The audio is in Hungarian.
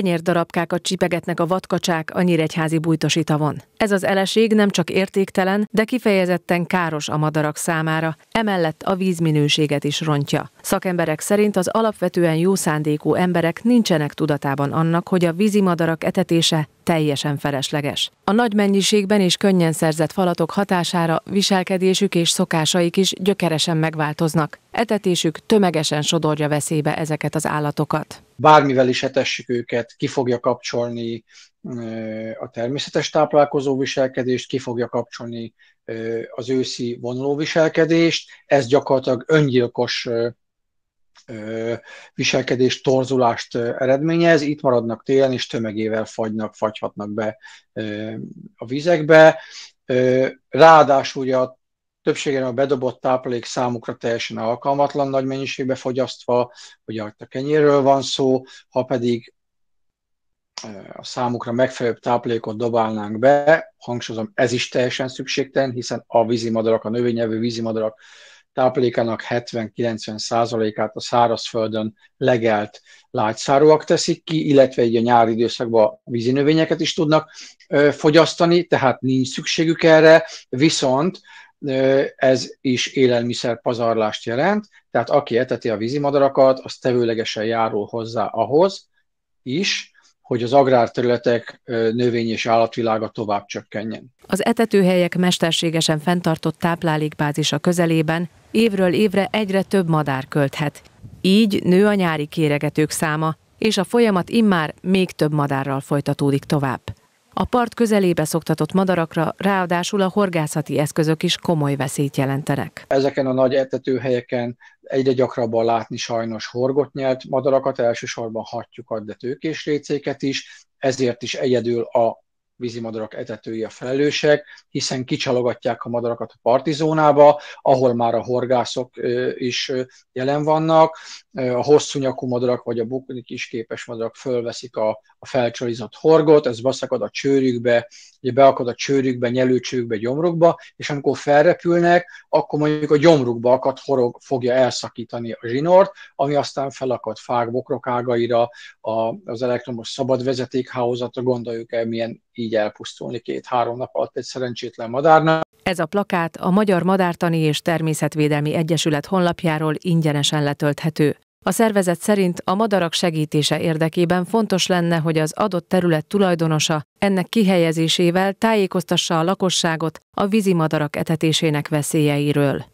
kenyérdarabkákat csipegetnek a vadkacsák a nyíregyházi bújtosi tavon. Ez az eleség nem csak értéktelen, de kifejezetten káros a madarak számára, emellett a vízminőséget is rontja. Szakemberek szerint az alapvetően jó szándékú emberek nincsenek tudatában annak, hogy a vízimadarak etetése teljesen felesleges. A nagy mennyiségben és könnyen szerzett falatok hatására viselkedésük és szokásaik is gyökeresen megváltoznak. Etetésük tömegesen sodorja veszélybe ezeket az állatokat bármivel is etessük őket, ki fogja kapcsolni a természetes táplálkozó viselkedést, ki fogja kapcsolni az őszi viselkedést. Ez gyakorlatilag öngyilkos viselkedés torzulást eredményez, itt maradnak télen, és tömegével fagynak, fagyhatnak be a vizekbe. Ráadásul ugye a többségében a bedobott táplálék számukra teljesen alkalmatlan nagy mennyiségbe fogyasztva, hogy a kenyérről van szó, ha pedig a számukra megfelelőbb táplálékot dobálnánk be, hangsúlyozom, ez is teljesen szükségtelen, hiszen a vízimadarak, a növényevő vízimadarak táplálékának 70-90%-át a szárazföldön legelt lágyszárúak teszik ki, illetve így a nyári időszakban vízi növényeket is tudnak fogyasztani, tehát nincs szükségük erre, viszont ez is élelmiszer pazarlást jelent, tehát aki eteti a vízimadarakat, az tevőlegesen járul hozzá ahhoz is, hogy az agrárterületek növény- és állatvilága tovább csökkenjen. Az etetőhelyek mesterségesen fenntartott táplálékbázisa közelében évről évre egyre több madár költhet. Így nő a nyári kéregetők száma, és a folyamat immár még több madárral folytatódik tovább. A part közelébe szoktatott madarakra ráadásul a horgászati eszközök is komoly veszélyt jelentenek. Ezeken a nagy etetőhelyeken egyre gyakrabban látni sajnos horgot nyelt madarakat, elsősorban hattyukat, de tőkésrécéket is, ezért is egyedül a vízimadarak etetői a felelősek, hiszen kicsalogatják a madarakat a partizónába, ahol már a horgászok is jelen vannak, a hosszú nyakú madarak vagy a bukni kisképes madarak fölveszik a, a felcsalizott horgot, ez beszakad a csőrükbe, ugye beakad a csőrükbe, nyelőcsőkbe, gyomrukba, és amikor felrepülnek, akkor mondjuk a gyomrukba akad horog fogja elszakítani a zsinort, ami aztán felakad fák bokrokágaira, a, az elektromos vezetékhálózatra, gondoljuk el, milyen így elpusztulni két-három nap alatt egy szerencsétlen madárnak. Ez a plakát a Magyar Madártani és Természetvédelmi Egyesület honlapjáról ingyenesen letölthető. A szervezet szerint a madarak segítése érdekében fontos lenne, hogy az adott terület tulajdonosa ennek kihelyezésével tájékoztassa a lakosságot a vízimadarak etetésének veszélyeiről.